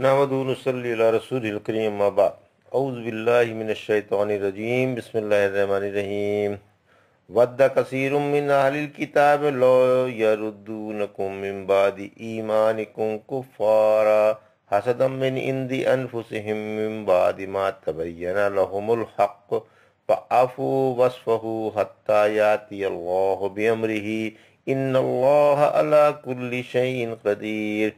नामदूनसली रसूलकरीम आबाद अउज़बिल्लिमिनशैतरजीम बसमीम वद कसर मिन किताब लो यरुद्दूनकुम्बादी ईमान कुफ़ारा हसदम मिन इंदी अनफुसहिम्बादी मा तबैन लहमुलहक़ फ़ाफ़ू वसफ़हू हत्तायाती अल्लाह बमरही इन अल्लाह अला कुल्ली शैन कदीर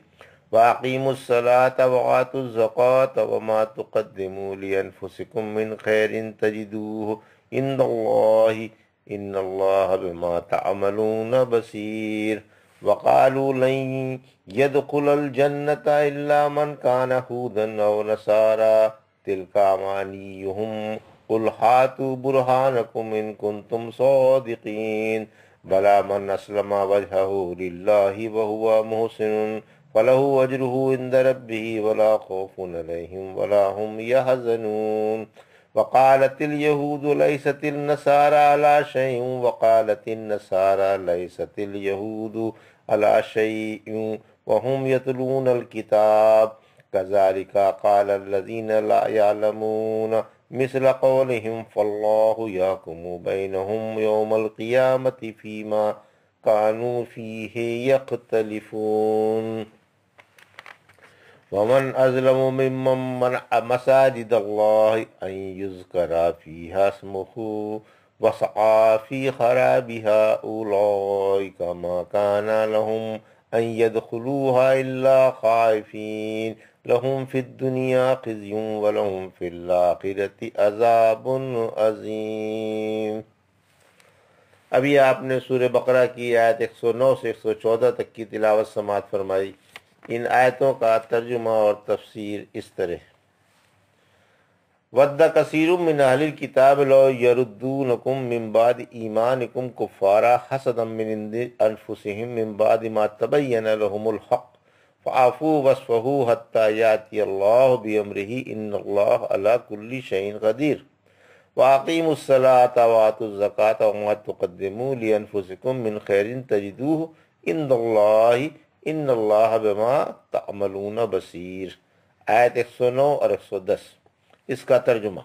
وأقيموا الصلاة وآتوا الزكاة وما تقدموا لأنفسكم من خير تجدوه عند الله إن الله بما تعملون بصير وقالوا لن يدخل الجنة إلا من كان هودا أو نصارى تلك أمانيهم قل هاتوا برهانكم إن كنتم صادقين بلى من أسلم وجهه لله وهو محسن فله أجره عند ربه ولا خوف عليهم ولا هم يحزنون وقالت اليهود ليست النصارى على شيء وقالت النصارى ليست اليهود على شيء وهم يتلون الكتاب كذلك قال الذين لا يعلمون مثل قولهم فالله يحكم بينهم يوم القيامة فيما كانوا فيه يختلفون वमन अजलम ममन मसाजिद अल्लाह अन युज़करा फ़ीहा स्मुहु वसआ फ़ी खराबिहा उलाइका मा काना लहुम अन यदखुलूहा इल्ला खाइफीन लहुम फ़िद दुनिया ख़िज़्युन व लहुम फ़िल आखिरति अज़ाबुन अज़ीम अभी आपने सूर्य बकरा की आयत 109 से 114 तक की तिलावत समात फरमाई इन आयतों का तर्जुमा और तफसीर इस तरह वद कसीर मिन अहल किताब लो यरुद्दूनकुम मिन बाद ईमानकुम कुफारा हसदम मिन अनफुसिहिम मिन बाद मा तबय्यन लहुमुल हक फ़ाफ़ू वसफ़हू हत्ता याति अल्लाह बिअमरिही इन अल्लाह अला कुल्ली शैन कदीर वाक़ीम सलात वात ज़कात वमा तक़दमू लिअनफुसिकुम मिन खैरिन तजदूह इन अल्लाह इन बमा तमलून बसीर आयत एक सौ नौ और एक सौ दस इसका तर्जुमा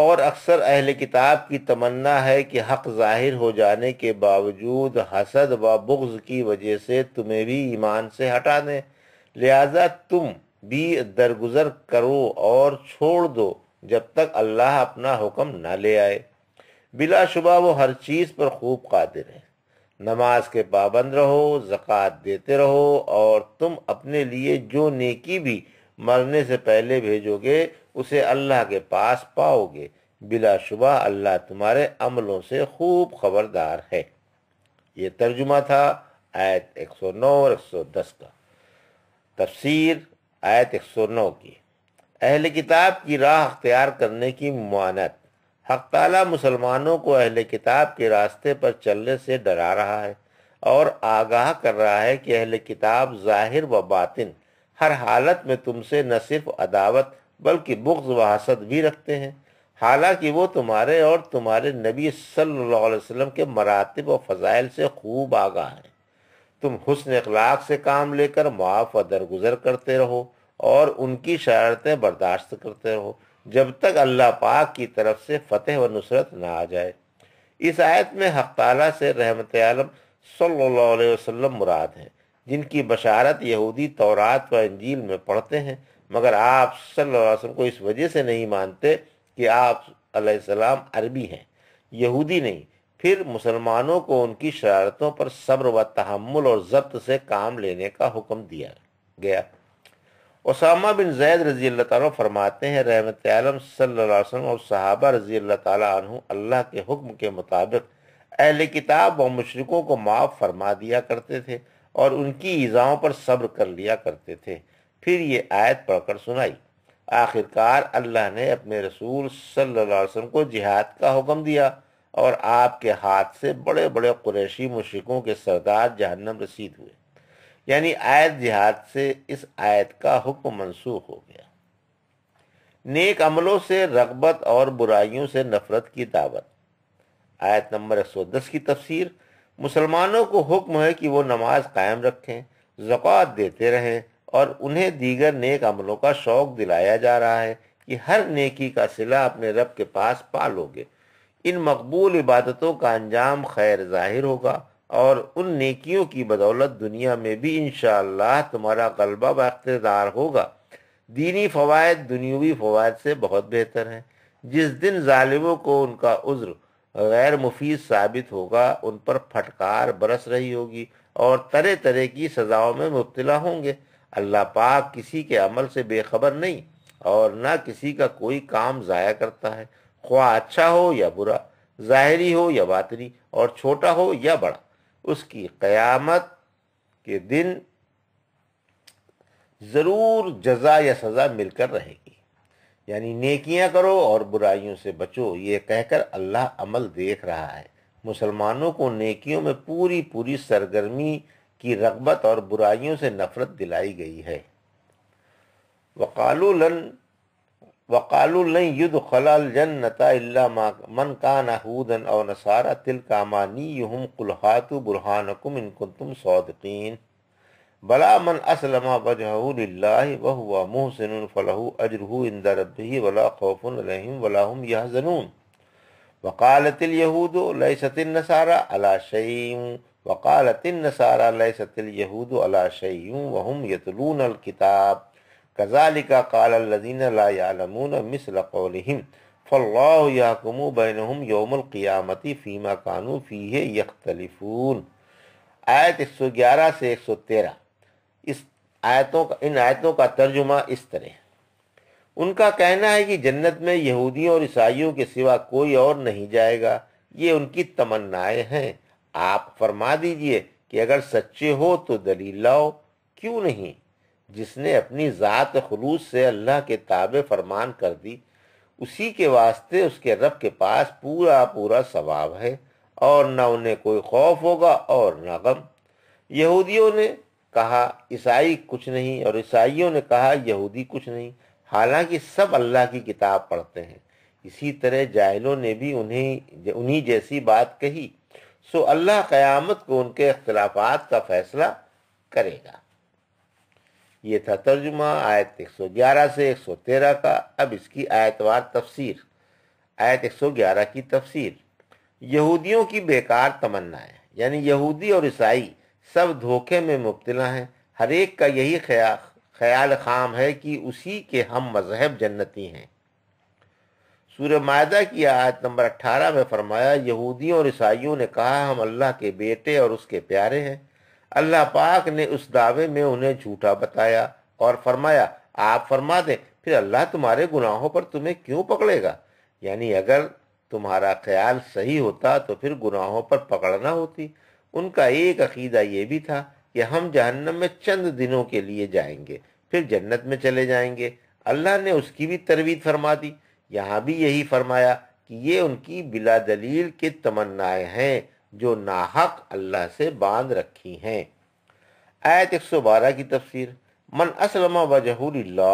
और अक्सर अहल किताब की तमन्ना है कि हक जाहिर हो जाने के बावजूद हसद व बुग्ज़ की वजह से तुम्हें भी ईमान से हटा दें लिहाजा तुम भी दरगुजर करो और छोड़ दो जब तक अल्लाह अपना हुक्म ना ले आए बिलाशुबा वो हर चीज़ पर खूब कादिर है नमाज के पाबंद रहो ज़क़़त देते रहो और तुम अपने लिए जो नेकी भी मरने से पहले भेजोगे उसे अल्लाह के पास पाओगे बिलाशुबा अल्लाह तुम्हारे अमलों से खूब खबरदार है ये तर्जुमा था आयत 109 और 110 का तफसीर आयत 109 की अहल किताब की राह अख्तियार करने की मानत हक ताला मुसलमानों को अहल किताब के रास्ते पर चलने से डरा रहा है और आगाह कर रहा है कि अहल किताब जाहिर व बातिन हर हालत में तुमसे न सिर्फ अदावत बल्कि बुग्ज व हसद भी रखते हैं हालांकि वो तुम्हारे और तुम्हारे नबी सल्लल्लाहु अलैहि वसल्लम के मरातब व फजाइल से खूब आगाह हैं तुम हुसन अखलाक से काम लेकर मुआफ़ व दरगुजर करते रहो और उनकी शरारतें बर्दाश्त करते रहो जब तक अल्लाह पाक की तरफ से फतेह व नुसरत ना आ जाए इस आयत में हक से रहमत आलम सल्लल्लाहु अलैहि वसल्लम मुराद हैं जिनकी बशारत यहूदी तौरात व इंजील में पढ़ते हैं मगर आप सल्लल्लाहु अलैहि वसल्लम को इस वजह से नहीं मानते कि आप सलाम अरबी हैं यहूदी नहीं फिर मुसलमानों को उनकी शरारतों पर सब्र व तहमुल और जब्त से काम लेने का हुक्म दिया गया उसामा बिन जैद रजी अल्लाह फरमाते हैं रहमत आलम सल्लम और सहाबा रजी अल्लाह अल्लाह के हुक्म के मुताबिक अहल किताब व मशरकों को माफ़ फरमा दिया करते थे और उनकी ईज़ाओं पर सब्र कर लिया करते थे फिर ये आयत पढ़कर सुनाई आखिरकार अल्लाह ने अपने रसूल सल्लल्लाहु को जिहाद का हुक्म दिया और आपके हाथ से बड़े बड़े कुरैशी मशरकों के सरदार जहन्नम रसीद हुए यानी आयत जिहाद से इस आयत का हुक्म मनसूख हो गया नेक अमलों से रगबत और बुराइयों से नफरत की दावत आयत नंबर 110 की तफसीर मुसलमानों को हुक्म है कि वो नमाज कायम रखें जक़ात देते रहें और उन्हें दीगर नेक अमलों का शौक़ दिलाया जा रहा है कि हर नेकी का सिला अपने रब के पास पालोगे इन मकबूल इबादतों का अंजाम खैर जाहिर होगा और उन नेकियों की बदौलत दुनिया में भी इन तुम्हारा गलबा बख्तेदार होगा दीनी फवायद दुनियावी फवायद से बहुत बेहतर हैं जिस दिन ालिमों को उनका उज्र गैर मुफीद साबित होगा उन पर फटकार बरस रही होगी और तरह तरह की सजाओं में मुबतला होंगे अल्लाह पाक किसी के अमल से बेखबर नहीं और न किसी का कोई काम ज़ाया करता है ख्वा अच्छा हो या बुरा ज़ाहरी हो या बातनी और छोटा हो या बड़ा उसकी क़यामत के दिन ज़रूर जजा या सज़ा मिलकर रहेगी यानी नेकियां करो और बुराइयों से बचो ये कहकर अल्लाह अमल देख रहा है मुसलमानों को नेकियों में पूरी पूरी सरगर्मी की रगबत और बुराइयों से नफरत दिलाई गई है वकालोलन وقالوا لن يدخل الجنة إلا ما من كان هودا أو نصارى تلك أمانيهم قل هاتوا برهانكم إن كنتم صادقين بلى من أسلم وجهه لله وهو محسن فله أجره عند ربه ولا خوف عليهم ولا هم يحزنون وقالت اليهود ليست النصارى على شيء وقالت النصارى ليست اليهود على شيء وهم يتلون الكتاب कज़ालिका कालजीन लामून मिसल कौलहम फ़ीमा कानू फ़ी यख्तलिफून आयत एक सौ ग्यारह से एक सौ तेरह इस आयतों का इन आयतों का तर्जुमा इस तरह उनका कहना है कि जन्नत में यहूदियों और ईसाइयों के सिवा कोई और नहीं जाएगा ये उनकी तमन्नाएं हैं आप फरमा दीजिए कि अगर सच्चे हो तो दलील लाओ क्यों नहीं जिसने अपनी ज़ात खलूस से अल्लाह के ताब फरमान कर दी उसी के वास्ते उसके रब के पास पूरा पूरा सवाब है और न उन्हें कोई खौफ होगा और न गम यहूदियों ने कहा ईसाई कुछ नहीं और ईसाइयों ने कहा यहूदी कुछ नहीं हालांकि सब अल्लाह की किताब पढ़ते हैं इसी तरह जाहिलों ने भी उन्हें उन्हीं जैसी बात कही सो अल्लाह क़यामत को उनके अख्तिलाफ़ात का फ़ैसला करेगा ये था तर्जुमा आयत 111 से 113 का अब इसकी आयतवार तफसीर आयत 111 की तफसीर यहूदियों की बेकार तमन्नाएं यानी यहूदी और ईसाई सब धोखे में मुबतला हैं हर एक का यही ख्या, ख्याल खाम है कि उसी के हम मजहब जन्नती हैं सूर्य मायदा की आयत नंबर 18 में फरमाया यहूदियों और ईसाइयों ने कहा हम अल्लाह के बेटे और उसके प्यारे हैं अल्लाह पाक ने उस दावे में उन्हें झूठा बताया और फरमाया आप फरमा दें फिर अल्लाह तुम्हारे गुनाहों पर तुम्हें क्यों पकड़ेगा यानी अगर तुम्हारा ख्याल सही होता तो फिर गुनाहों पर पकड़ना होती उनका एक अकीदा ये भी था कि हम जहन्नम में चंद दिनों के लिए जाएंगे फिर जन्नत में चले जाएंगे अल्लाह ने उसकी भी तरवीद फरमा दी यहाँ भी यही फरमाया कि ये उनकी बिला दलील के तमन्नाएं हैं जो नाहक अल्लाह से बांध रखी हैं आयत 112 की तफसीर मन असलमा वजहूल्ला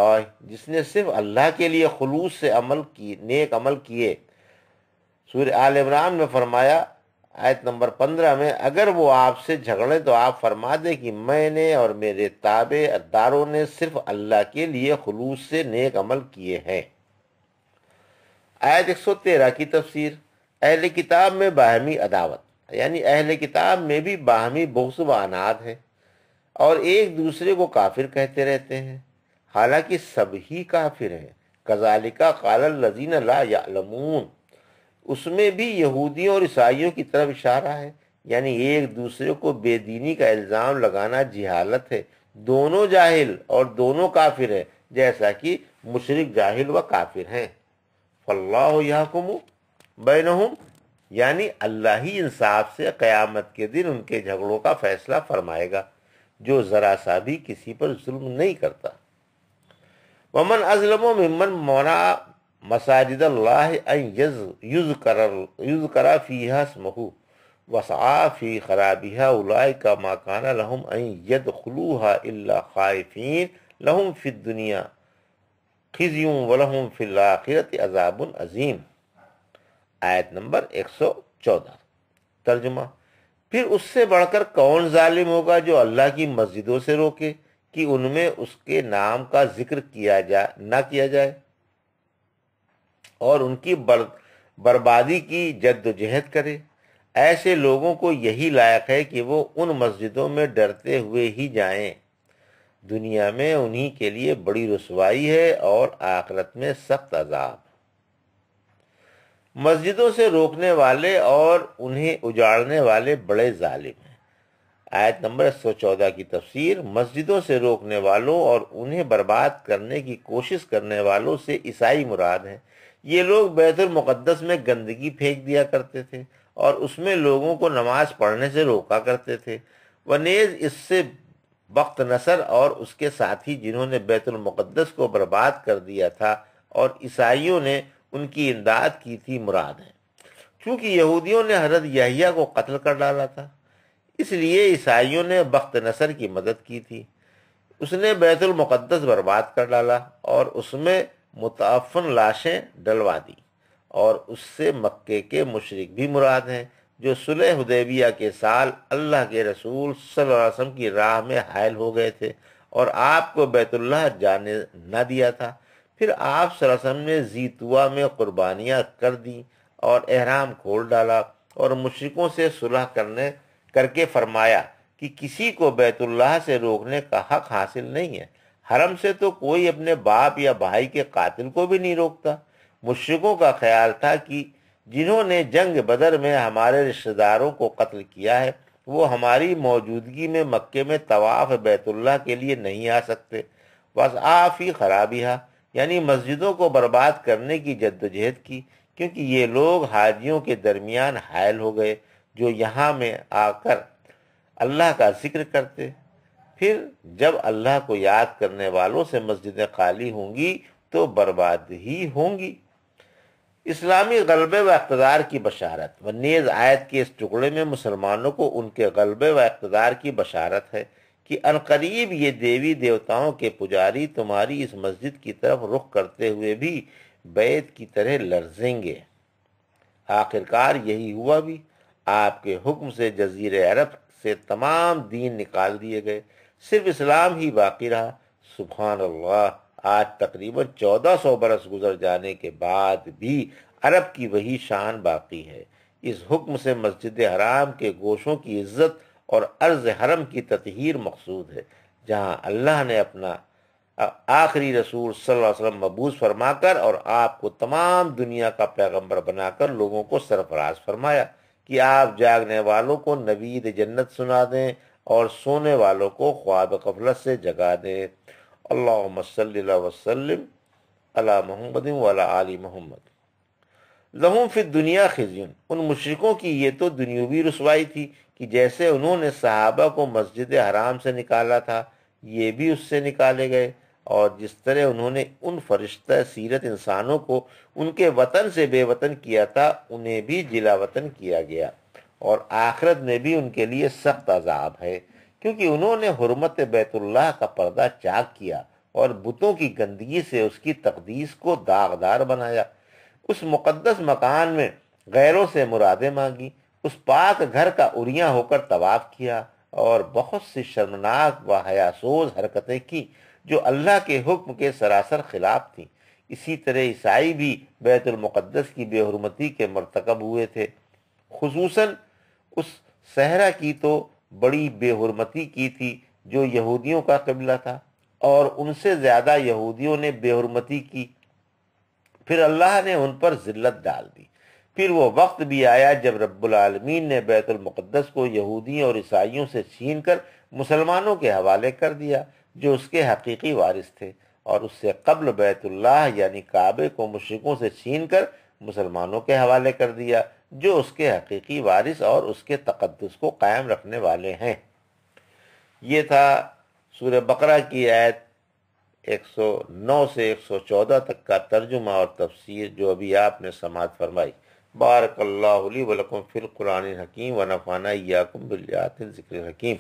जिसने सिर्फ अल्लाह के लिए खलूस से अमल की नेक अमल किए सूर्य आल इमरान में फरमाया आयत नंबर पंद्रह में अगर वो आपसे झगड़े तो आप फरमा दें कि मैंने और मेरे ताबे अदारों ने सिर्फ अल्लाह के लिए खलूस से नेक अमल किए हैं आयत 113 की तफसीर अहल किताब में बाहमी अदावत यानी अहले किताब में भी बाहमी बोस अनाद है और एक दूसरे को काफिर कहते रहते हैं हालांकि ही काफिर हैं कजालिका काल लजीन लामून उसमें भी यहूदियों और ईसाइयों की तरफ इशारा है यानी एक दूसरे को बेदीनी का इल्ज़ाम लगाना जिहालत है दोनों जाहिल और दोनों काफिर हैं जैसा कि मुशरक जाहिल व काफिर हैं फल्लाह बैन हूँ यानी अल्लाह ही इंसाफ से क़यामत के दिन उनके झगड़ों का फैसला फरमाएगा जो ज़रा सा भी किसी पर जुल्म नहीं करता ममन अजलम ममन मौना मसाजिद युज करा फ़ीहा महू वसा फ़ी खराबिहा उलाय का माकाना लहम अद खलूहा खाइफिन लहम दुनिया वलहम फिलत अजाबन अजीम आयत नंबर 114 तर्जुमा फिर उससे बढ़कर कौन जालिम होगा जो अल्लाह की मस्जिदों से रोके कि उनमें उसके नाम का जिक्र किया जा ना किया जाए और उनकी बर, बर्बादी की जद्दोजहद करे ऐसे लोगों को यही लायक है कि वो उन मस्जिदों में डरते हुए ही जाएं दुनिया में उन्हीं के लिए बड़ी रसवाई है और आखरत में सख्त अजाब मस्जिदों से रोकने वाले और उन्हें उजाड़ने वाले बड़े जालिम हैं आयत नंबर एक सौ चौदह की तफसीर मस्जिदों से रोकने वालों और उन्हें बर्बाद करने की कोशिश करने वालों से ईसाई मुराद है ये लोग बैतुल मुक़द्दस में गंदगी फेंक दिया करते थे और उसमें लोगों को नमाज पढ़ने से रोका करते थे वनेज इससे वक्त नसर और उसके साथी जिन्होंने बैतुल मुक़द्दस को बर्बाद कर दिया था और ईसाइयों ने उनकी इमदाद की थी मुराद है क्योंकि यहूदियों ने हजरत यहिया को कत्ल कर डाला था इसलिए ईसाइयों ने बख्त नसर की मदद की थी उसने बैतुल बर्बाद कर डाला और उसमें मुताफ़न लाशें डलवा दी और उससे मक्के के मुशरक भी मुराद हैं जो सुलह हदेबिया के साल अल्लाह के रसूल वसम की राह में हायल हो गए थे और आपको बैतुल्ला जाने न दिया था फिर आप सरसम ने जीतुआ में कुर्बानियाँ कर दी और एहराम खोल डाला और मुश्रकों से सुलह करने करके फरमाया कि किसी को बैतुल्लाह से रोकने का हक हासिल नहीं है हरम से तो कोई अपने बाप या भाई के कातिल को भी नहीं रोकता मुश्रकों का ख्याल था कि जिन्होंने जंग बदर में हमारे रिश्तेदारों को कत्ल किया है वो हमारी मौजूदगी में मक्के में तवाफ़ बैतुल्लाह के लिए नहीं आ सकते बस आफ़ी खराबी है यानी मस्जिदों को बर्बाद करने की जद्दोजहद की क्योंकि ये लोग हाजियों के दरमियान हायल हो गए जो यहाँ में आकर अल्लाह का जिक्र करते फिर जब अल्लाह को याद करने वालों से मस्जिदें खाली होंगी तो बर्बाद ही होंगी इस्लामी गलबे व अकतदार की बशारत व नेज़ आयत के इस टुकड़े में मुसलमानों को उनके गलबे व अकतदार की बशारत है कि अनकरीब ये देवी देवताओं के पुजारी तुम्हारी इस मस्जिद की तरफ रुख करते हुए भी बैत की तरह लर्जेंगे आखिरकार यही हुआ भी आपके हुक्म से जजीर अरब से तमाम दीन निकाल दिए गए सिर्फ इस्लाम ही बाकी रहा सुबहान अल्लाह आज तकरीबन 1400 बरस गुजर जाने के बाद भी अरब की वही शान बाकी है इस हुक्म से मस्जिद हराम के गोशों की इज्जत और अर्ज हरम की ततहीर मकसूद है जहाँ अल्लाह ने अपना आखिरी रसूल सल्लम मबूस फरमाकर और आपको तमाम दुनिया का पैगम्बर बनाकर लोगों को सरफराज फरमाया कि आप जागने वालों को नवीद जन्नत सुना दें और सोने वालों को ख्वाब कफलत से जगा दें अल्लाह वसलम अला मोहम्मद वाला आली मोहम्मद लहूम फिर दुनिया खिजन उन मुशरकों की ये तो दुनियावी रसवाई थी कि जैसे उन्होंने सहाबा को मस्जिद हराम से निकाला था ये भी उससे निकाले गए और जिस तरह उन्होंने उन फरिश्ता सीरत इंसानों को उनके वतन से बेवतन किया था उन्हें भी जिला वतन किया गया और आखरत में भी उनके लिए सख्त अजाब है क्योंकि उन्होंने हरमत बैतुल्लाह का पर्दा चाक किया और बुतों की गंदगी से उसकी तकदीस को दागदार बनाया उस मुकदस मकान में गैरों से मुरादें मांगी उस पाक घर का उरिया होकर तवाफ किया और बहुत सी शर्मनाक व हयासोज हरकतें की जो अल्लाह के हुक्म के सरासर खिलाफ थीं इसी तरह ईसाई भी बैतुलमक़दस की बेहरमती के मरतकब हुए थे खसूस उस सहरा की तो बड़ी बेहरमती की थी जो यहूदियों का कबला था और उनसे ज़्यादा यहूदियों ने बेहरमती की फिर अल्लाह ने उन पर जिल्लत डाल दी फिर वो वक्त भी आया जब रब्बुलमीन ने बैतुलमक़दस को यहूदियों और ईसाइयों से छीन कर मुसलमानों के हवाले कर दिया जो उसके हकीकी वारिस थे और उससे कबल बैतुल्लाह यानी काबे को मुशरकों से छीन कर मुसलमानों के हवाले कर दिया जो उसके हकीकी वारिस और उसके तकदस को कायम रखने वाले हैं ये था सूर्य बकरा की आयत 109 से 114 तक का तर्जुमा और तफसीर जो अभी आपने समात फरमाई बारक फिर फ़िलकुरान हकीम व नफ़ाना याकुम बिल्लातिन ज़िक्र हकीम